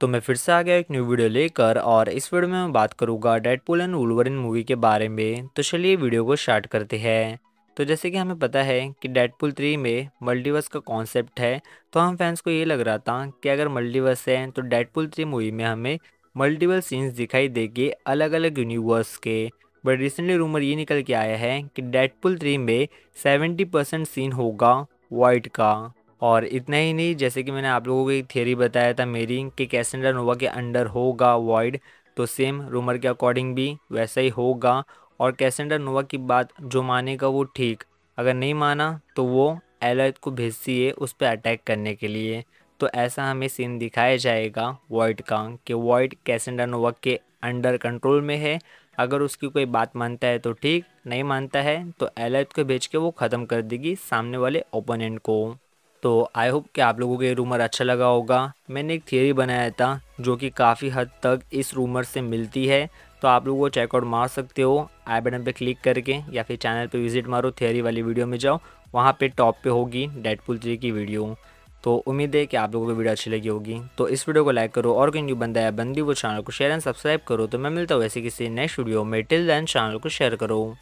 तो मैं फिर से आ गया एक न्यू वीडियो लेकर और इस वीडियो में मैं बात करूंगा डेडपूल एंड वुलवरिन मूवी के बारे में तो चलिए वीडियो को स्टार्ट करते हैं तो जैसे कि हमें पता है कि डेडपूल थ्री में मल्टीवर्स का कॉन्सेप्ट है तो हम फैंस को ये लग रहा था कि अगर मल्टीवर्स है तो डेडपूल थ्री मूवी में हमें मल्टीपल सीन्स दिखाई देंगे अलग अलग यूनिवर्स के बट रिसेंटली रूमर ये निकल के आया है कि डेडपुल थ्री में सेवेंटी परसेंट सीन होगा वाइट का और इतना ही नहीं जैसे कि मैंने आप लोगों को एक थियरी बताया था मेरी कि कैसेंडर नोवा के अंडर होगा वॉइड तो सेम रूमर के अकॉर्डिंग भी वैसा ही होगा और कैसेंडर नोवा की बात जो मानेगा वो ठीक अगर नहीं माना तो वो एलर्ट को भेजती है उस पर अटैक करने के लिए तो ऐसा हमें सीन दिखाया जाएगा वॉइड का कि वॉइड कैसेंडर नोवा के अंडर कंट्रोल में है अगर उसकी कोई बात मानता है तो ठीक नहीं मानता है तो एलर्ट को भेज के वो ख़त्म कर देगी सामने वाले ओपोनेंट को तो आई होप कि आप लोगों को ये रूमर अच्छा लगा होगा मैंने एक थियोरी बनाया था जो कि काफ़ी हद तक इस रूमर से मिलती है तो आप लोग वो चेकआउट मार सकते हो आई बटन पे क्लिक करके या फिर चैनल पे विजिट मारो थियोरी वाली वीडियो में जाओ वहाँ पे टॉप पे होगी डेडपुल थ्री की वीडियो तो उम्मीद है कि आप लोगों को वीडियो अच्छी लगी होगी तो इस वीडियो को लाइक करो और कोई न्यू बंदा है बंदी वो चैनल को शेयर एंड सब्सक्राइब करो तो मैं मिलता हूँ वैसे किसी नेक्स्ट वीडियो में टिल दैन चैनल को शेयर करो